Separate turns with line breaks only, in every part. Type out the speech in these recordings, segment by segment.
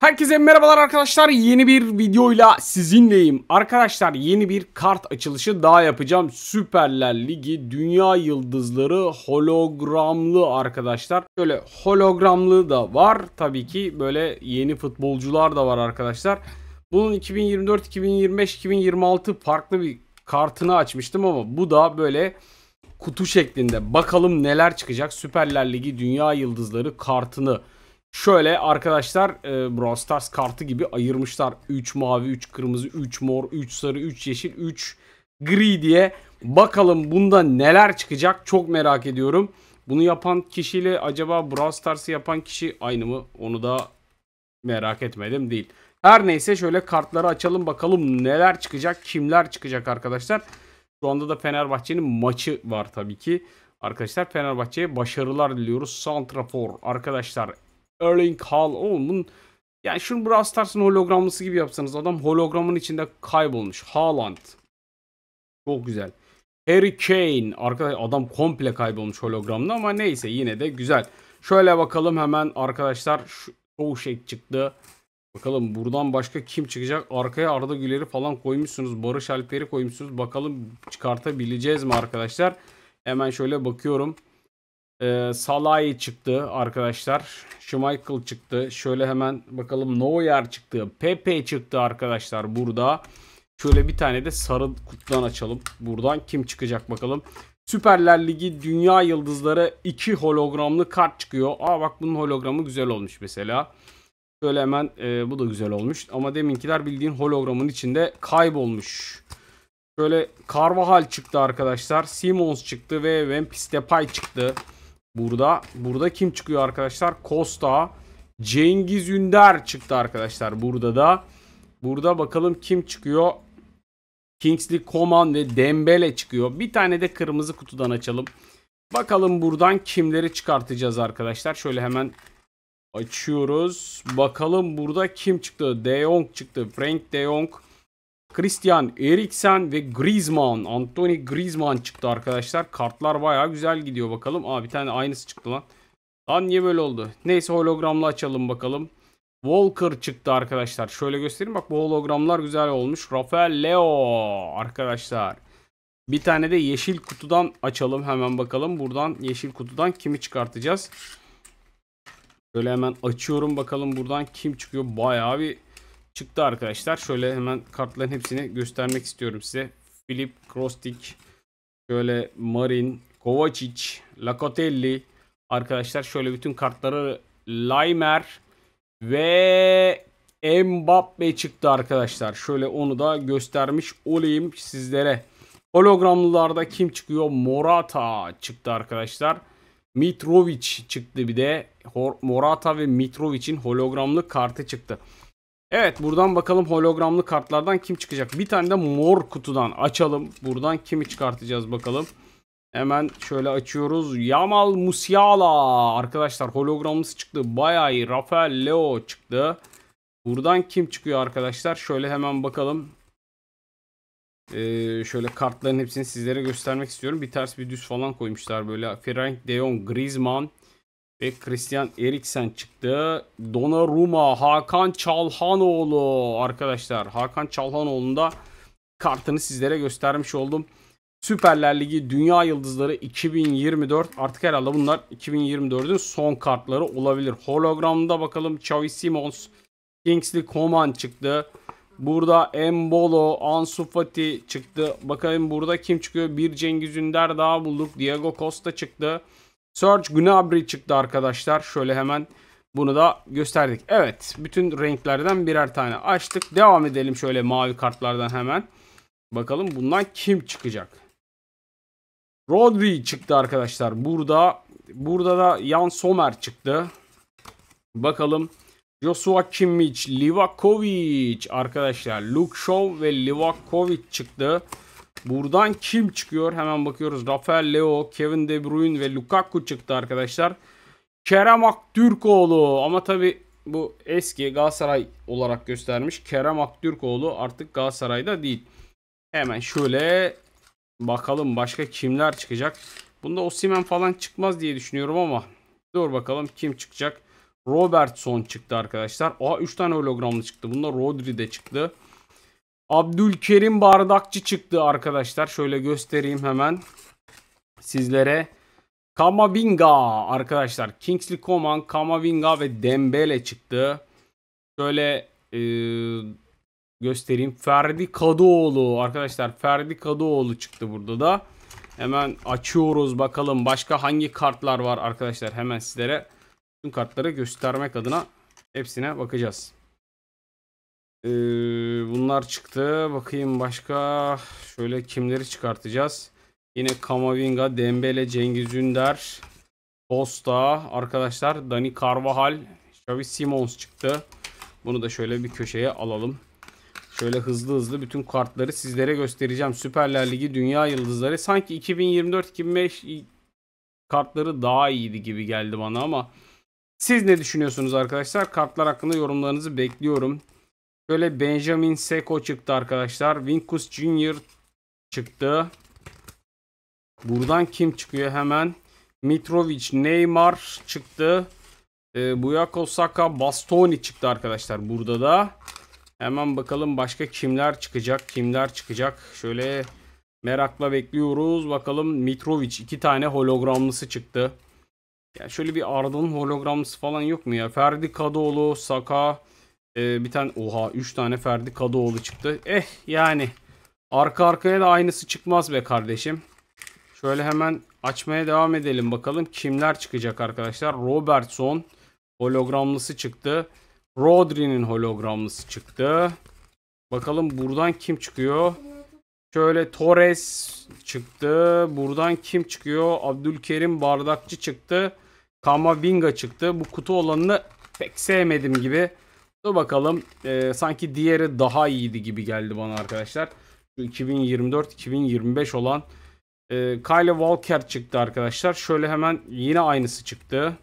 Herkese merhabalar arkadaşlar yeni bir videoyla sizinleyim. Arkadaşlar yeni bir kart açılışı daha yapacağım. Süperler Ligi Dünya Yıldızları hologramlı arkadaşlar. Böyle hologramlı da var tabii ki böyle yeni futbolcular da var arkadaşlar. Bunun 2024, 2025, 2026 farklı bir kartını açmıştım ama bu da böyle kutu şeklinde. Bakalım neler çıkacak Süperler Ligi Dünya Yıldızları kartını Şöyle arkadaşlar e, Brawl Stars kartı gibi ayırmışlar. 3 mavi, 3 kırmızı, 3 mor, 3 sarı, 3 yeşil, 3 gri diye. Bakalım bunda neler çıkacak çok merak ediyorum. Bunu yapan kişiyle acaba Brawl Stars'ı yapan kişi aynı mı? Onu da merak etmedim değil. Her neyse şöyle kartları açalım bakalım neler çıkacak, kimler çıkacak arkadaşlar. Şu anda da Fenerbahçe'nin maçı var tabii ki. Arkadaşlar Fenerbahçe'ye başarılar diliyoruz. Santrafor arkadaşlar Erling Hall. Oğlum bunun yani şunu Brawl Stars'ın hologramlısı gibi yapsanız adam hologramın içinde kaybolmuş. Haaland. Çok güzel. Harry Kane. Arkadaş adam komple kaybolmuş hologramda ama neyse yine de güzel. Şöyle bakalım hemen arkadaşlar. şu şey çıktı. Bakalım buradan başka kim çıkacak? Arkaya Arda Güler'i falan koymuşsunuz. Barış Alper'i koymuşsunuz. Bakalım çıkartabileceğiz mi arkadaşlar? Hemen şöyle bakıyorum. E, ee, Salay çıktı arkadaşlar. Schmeichel çıktı. Şöyle hemen bakalım Neuer çıktı. Pepe çıktı arkadaşlar burada. Şöyle bir tane de sarı kutudan açalım. Buradan kim çıkacak bakalım. Süperler Ligi Dünya Yıldızları 2 hologramlı kart çıkıyor. Aa bak bunun hologramı güzel olmuş mesela. Şöyle hemen e, bu da güzel olmuş. Ama deminkiler bildiğin hologramın içinde kaybolmuş. Şöyle Carvajal çıktı arkadaşlar. Simons çıktı ve Memphis Depay çıktı. Burada burada kim çıkıyor arkadaşlar? Costa, Cengiz Ünder çıktı arkadaşlar burada da. Burada bakalım kim çıkıyor? Kingsley Coman ve Dembele çıkıyor. Bir tane de kırmızı kutudan açalım. Bakalım buradan kimleri çıkartacağız arkadaşlar. Şöyle hemen açıyoruz. Bakalım burada kim çıktı? De Jong çıktı. Frank De Jong. Christian Eriksen ve Griezmann. Anthony Griezmann çıktı arkadaşlar. Kartlar baya güzel gidiyor bakalım. Aa bir tane aynısı çıktı lan. Lan niye böyle oldu? Neyse hologramla açalım bakalım. Walker çıktı arkadaşlar. Şöyle göstereyim bak bu hologramlar güzel olmuş. Rafael Leo arkadaşlar. Bir tane de yeşil kutudan açalım hemen bakalım. Buradan yeşil kutudan kimi çıkartacağız? Şöyle hemen açıyorum bakalım buradan kim çıkıyor. Bayağı bir çıktı arkadaşlar. Şöyle hemen kartların hepsini göstermek istiyorum size. Philip Krostik, şöyle Marin, Kovacic, Lacatelli arkadaşlar şöyle bütün kartları Laimer ve Mbappe çıktı arkadaşlar. Şöyle onu da göstermiş olayım sizlere. Hologramlılarda kim çıkıyor? Morata çıktı arkadaşlar. Mitrovic çıktı bir de. Morata ve Mitrovic'in hologramlı kartı çıktı. Evet buradan bakalım hologramlı kartlardan kim çıkacak. Bir tane de mor kutudan açalım. Buradan kimi çıkartacağız bakalım. Hemen şöyle açıyoruz. Yamal Musiala. Arkadaşlar hologramımız çıktı. Bayağı iyi. Rafael Leo çıktı. Buradan kim çıkıyor arkadaşlar? Şöyle hemen bakalım. Ee, şöyle kartların hepsini sizlere göstermek istiyorum. Bir ters bir düz falan koymuşlar böyle. Frank De Griezmann, ve Christian Eriksen çıktı. Donnarumma, Hakan Çalhanoğlu arkadaşlar. Hakan Çalhanoğlu'nun da kartını sizlere göstermiş oldum. Süperler Ligi Dünya Yıldızları 2024. Artık herhalde bunlar 2024'ün son kartları olabilir. Hologramda bakalım Xavi Simons, Kingsley Coman çıktı. Burada Embolo, Ansu Fati çıktı. Bakalım burada kim çıkıyor? Bir Cengiz Ünder daha bulduk. Diego Costa çıktı. Serge Gnabry çıktı arkadaşlar. Şöyle hemen bunu da gösterdik. Evet. Bütün renklerden birer tane açtık. Devam edelim şöyle mavi kartlardan hemen. Bakalım bundan kim çıkacak? Rodri çıktı arkadaşlar. Burada burada da Jan Sommer çıktı. Bakalım. Joshua Kimmich, Livakovic arkadaşlar. Luke Shaw ve Livakovic çıktı. Buradan kim çıkıyor? Hemen bakıyoruz. Rafael Leo, Kevin De Bruyne ve Lukaku çıktı arkadaşlar. Kerem Aktürkoğlu ama tabi bu eski Galatasaray olarak göstermiş. Kerem Aktürkoğlu artık Galatasaray'da değil. Hemen şöyle bakalım başka kimler çıkacak. Bunda Osimen falan çıkmaz diye düşünüyorum ama dur bakalım kim çıkacak. Robertson çıktı arkadaşlar. Aa 3 tane hologramlı çıktı. Bunda Rodri de çıktı. Abdülkerim Bardakçı çıktı arkadaşlar. Şöyle göstereyim hemen sizlere. Kamavinga arkadaşlar. Kingsley Coman, Kamavinga ve Dembele çıktı. Şöyle e, göstereyim. Ferdi Kadıoğlu arkadaşlar. Ferdi Kadıoğlu çıktı burada da. Hemen açıyoruz bakalım başka hangi kartlar var arkadaşlar hemen sizlere. Tüm kartları göstermek adına hepsine bakacağız. Ee, bunlar çıktı. Bakayım başka şöyle kimleri çıkartacağız. Yine Kamavinga, Dembele, Cengiz Ünder, Costa arkadaşlar Dani Carvajal, Xavi Simons çıktı. Bunu da şöyle bir köşeye alalım. Şöyle hızlı hızlı bütün kartları sizlere göstereceğim. Süperler Ligi Dünya Yıldızları. Sanki 2024-2025 kartları daha iyiydi gibi geldi bana ama siz ne düşünüyorsunuz arkadaşlar? Kartlar hakkında yorumlarınızı bekliyorum. Böyle Benjamin Seko çıktı arkadaşlar. Vinkus Junior çıktı. Buradan kim çıkıyor hemen? Mitrovic, Neymar çıktı. E, Buyako Saka, Bastoni çıktı arkadaşlar burada da. Hemen bakalım başka kimler çıkacak, kimler çıkacak. Şöyle merakla bekliyoruz. Bakalım Mitrovic iki tane hologramlısı çıktı. Yani şöyle bir Arda'nın hologramlısı falan yok mu ya? Ferdi Kadıoğlu, Saka, ee, bir tane oha 3 tane Ferdi Kadıoğlu çıktı. Eh yani arka arkaya da aynısı çıkmaz be kardeşim. Şöyle hemen açmaya devam edelim bakalım kimler çıkacak arkadaşlar. Robertson hologramlısı çıktı. Rodri'nin hologramlısı çıktı. Bakalım buradan kim çıkıyor? Şöyle Torres çıktı. Buradan kim çıkıyor? Abdülkerim Bardakçı çıktı. Kamavinga çıktı. Bu kutu olanını pek sevmedim gibi. Dur bakalım. Ee, sanki diğeri daha iyiydi gibi geldi bana arkadaşlar. 2024-2025 olan e, Kyle Walker çıktı arkadaşlar. Şöyle hemen yine aynısı çıktı.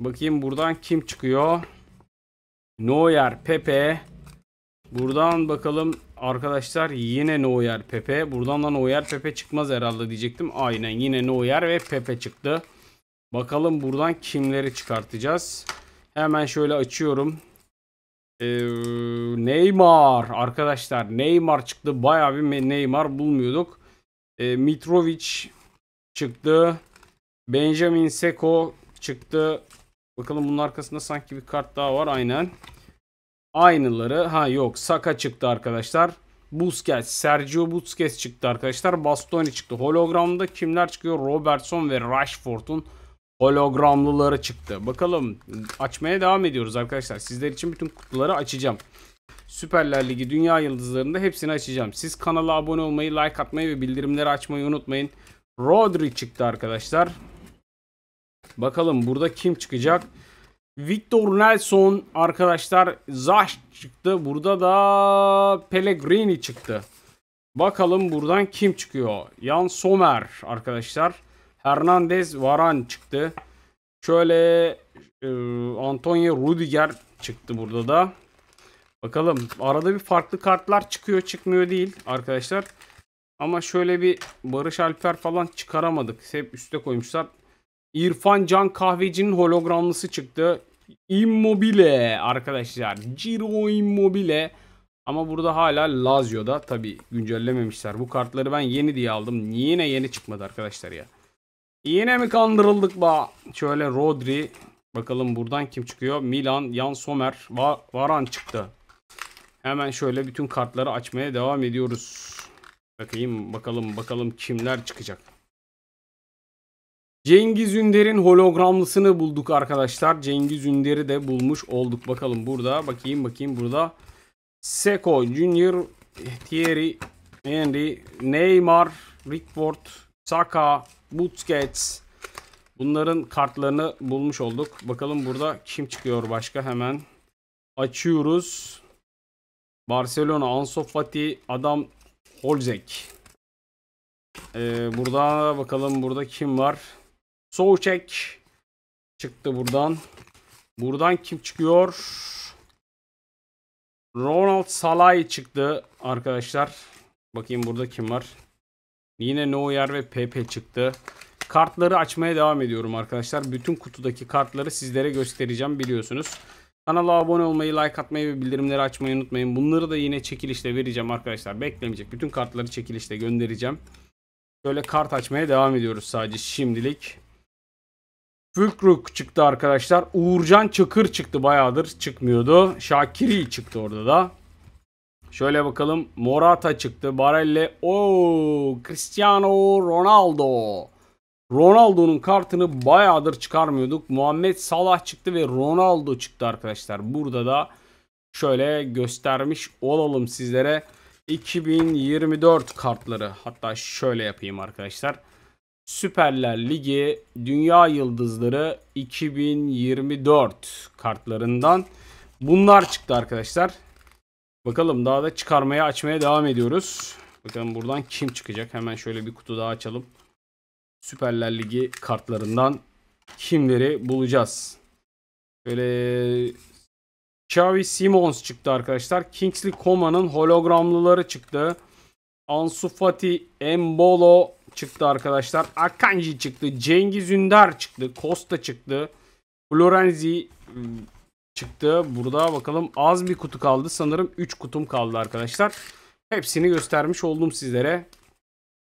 Bakayım buradan kim çıkıyor? Noyer, Pepe. Buradan bakalım arkadaşlar yine Noyer, Pepe. Buradan da Noyer, Pepe çıkmaz herhalde diyecektim. Aynen yine Noyer ve Pepe çıktı. Bakalım buradan kimleri çıkartacağız. Hemen şöyle açıyorum. Ee, Neymar arkadaşlar Neymar çıktı baya bir Neymar bulmuyorduk. Ee, Mitrovic çıktı. Benjamin Seko çıktı. Bakalım bunun arkasında sanki bir kart daha var aynen. Aynıları ha yok Saka çıktı arkadaşlar. Busquets, Sergio Busquets çıktı arkadaşlar. Bastoni çıktı. Hologramda kimler çıkıyor? Robertson ve Rashford'un hologramlıları çıktı. Bakalım açmaya devam ediyoruz arkadaşlar. Sizler için bütün kutuları açacağım. Süperler Ligi Dünya Yıldızları'nda hepsini açacağım. Siz kanala abone olmayı, like atmayı ve bildirimleri açmayı unutmayın. Rodri çıktı arkadaşlar. Bakalım burada kim çıkacak? Victor Nelson arkadaşlar Zaş çıktı. Burada da Pellegrini çıktı. Bakalım buradan kim çıkıyor? Jan Sommer arkadaşlar. Hernandez, Varan çıktı. Şöyle e, Antonio Rudiger çıktı burada da. Bakalım arada bir farklı kartlar çıkıyor çıkmıyor değil arkadaşlar. Ama şöyle bir Barış Alper falan çıkaramadık. Hep üste koymuşlar. İrfan Can Kahveci'nin hologramlısı çıktı. Immobile arkadaşlar. Ciro Immobile. Ama burada hala Lazio'da. Tabi güncellememişler. Bu kartları ben yeni diye aldım. Yine yeni çıkmadı arkadaşlar ya. Yine mi kandırıldık ba? Şöyle Rodri. Bakalım buradan kim çıkıyor? Milan, Jan Sommer, Varan çıktı. Hemen şöyle bütün kartları açmaya devam ediyoruz. Bakayım bakalım bakalım kimler çıkacak. Cengiz Ünder'in hologramlısını bulduk arkadaşlar. Cengiz Ünder'i de bulmuş olduk. Bakalım burada bakayım bakayım burada. Seko, Junior, Thierry, Henry, Neymar, Rickford, Saka, Busquets. Bunların kartlarını bulmuş olduk. Bakalım burada kim çıkıyor başka hemen. Açıyoruz. Barcelona, Ansu Fati, Adam Holzek. Ee, burada bakalım burada kim var? Soğuçek çıktı buradan. Buradan kim çıkıyor? Ronald Salay çıktı arkadaşlar. Bakayım burada kim var? Yine no ve PP çıktı. Kartları açmaya devam ediyorum arkadaşlar. Bütün kutudaki kartları sizlere göstereceğim biliyorsunuz. Kanala abone olmayı, like atmayı ve bildirimleri açmayı unutmayın. Bunları da yine çekilişte vereceğim arkadaşlar. Beklemeyecek. Bütün kartları çekilişte göndereceğim. Böyle kart açmaya devam ediyoruz sadece şimdilik. Fülkruk çıktı arkadaşlar. Uğurcan Çakır çıktı bayağıdır çıkmıyordu. Şakiri çıktı orada da. Şöyle bakalım. Morata çıktı. Barelle. o Cristiano Ronaldo. Ronaldo'nun kartını bayağıdır çıkarmıyorduk. Muhammed Salah çıktı ve Ronaldo çıktı arkadaşlar. Burada da şöyle göstermiş olalım sizlere. 2024 kartları. Hatta şöyle yapayım arkadaşlar. Süperler Ligi Dünya Yıldızları 2024 kartlarından bunlar çıktı arkadaşlar. Bakalım daha da çıkarmaya açmaya devam ediyoruz. Bakalım buradan kim çıkacak? Hemen şöyle bir kutu daha açalım. Süperler Ligi kartlarından kimleri bulacağız? Böyle Xavi Simons çıktı arkadaşlar. Kingsley Coman'ın hologramlıları çıktı. Ansu Fati, Embolo çıktı arkadaşlar. Akanji çıktı. Cengiz Ünder çıktı. Costa çıktı. Florenzi çıktı. Burada bakalım az bir kutu kaldı. Sanırım 3 kutum kaldı arkadaşlar. Hepsini göstermiş oldum sizlere.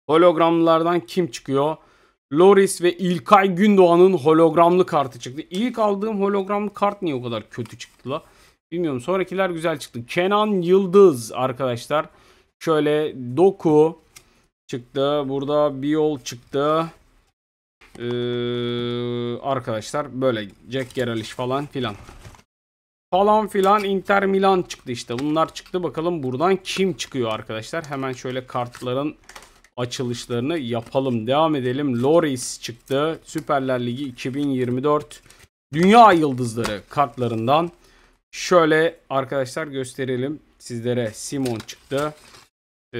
Hologramlardan kim çıkıyor? Loris ve İlkay Gündoğan'ın hologramlı kartı çıktı. İlk aldığım hologramlı kart niye o kadar kötü çıktı la? Bilmiyorum. Sonrakiler güzel çıktı. Kenan Yıldız arkadaşlar. Şöyle Doku çıktı. Burada Biol çıktı. Ee, arkadaşlar böyle Jack Geralish falan filan falan filan Inter Milan çıktı işte. Bunlar çıktı bakalım buradan kim çıkıyor arkadaşlar. Hemen şöyle kartların açılışlarını yapalım. Devam edelim. Loris çıktı. Süperler Ligi 2024 Dünya Yıldızları kartlarından. Şöyle arkadaşlar gösterelim sizlere. Simon çıktı. Ee,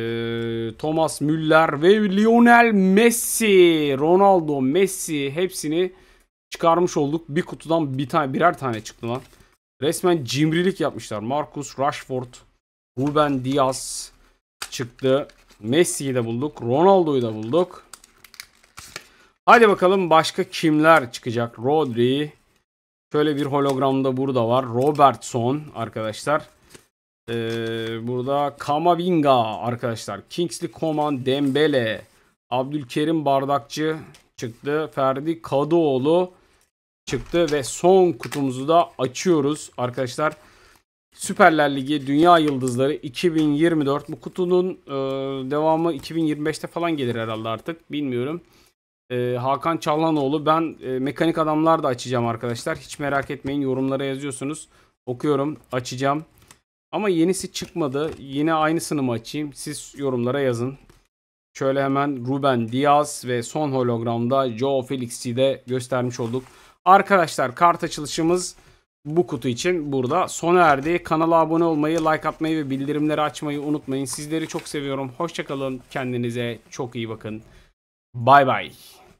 Thomas Müller ve Lionel Messi, Ronaldo, Messi hepsini çıkarmış olduk. Bir kutudan bir tane birer tane çıktı lan. Resmen cimrilik yapmışlar. Marcus Rashford, Ruben Diaz çıktı. Messi'yi de bulduk. Ronaldo'yu da bulduk. Hadi bakalım başka kimler çıkacak? Rodri. Şöyle bir hologramda burada var. Robertson arkadaşlar. Ee, burada Kamavinga arkadaşlar. Kingsley Coman Dembele. Abdülkerim Bardakçı çıktı. Ferdi Kadıoğlu çıktı ve son kutumuzu da açıyoruz arkadaşlar. Süperler Ligi Dünya Yıldızları 2024. Bu kutunun e, devamı 2025'te falan gelir herhalde artık. Bilmiyorum. E, Hakan Çalhanoğlu Ben e, Mekanik Adamlar da açacağım arkadaşlar. Hiç merak etmeyin. Yorumlara yazıyorsunuz. Okuyorum. Açacağım. Ama yenisi çıkmadı. Yine aynısını mı açayım? Siz yorumlara yazın. Şöyle hemen Ruben Diaz ve son hologramda Joe Felix'i de göstermiş olduk. Arkadaşlar kart açılışımız bu kutu için burada sona erdi. Kanala abone olmayı, like atmayı ve bildirimleri açmayı unutmayın. Sizleri çok seviyorum. Hoşçakalın. Kendinize çok iyi bakın. Bay bay.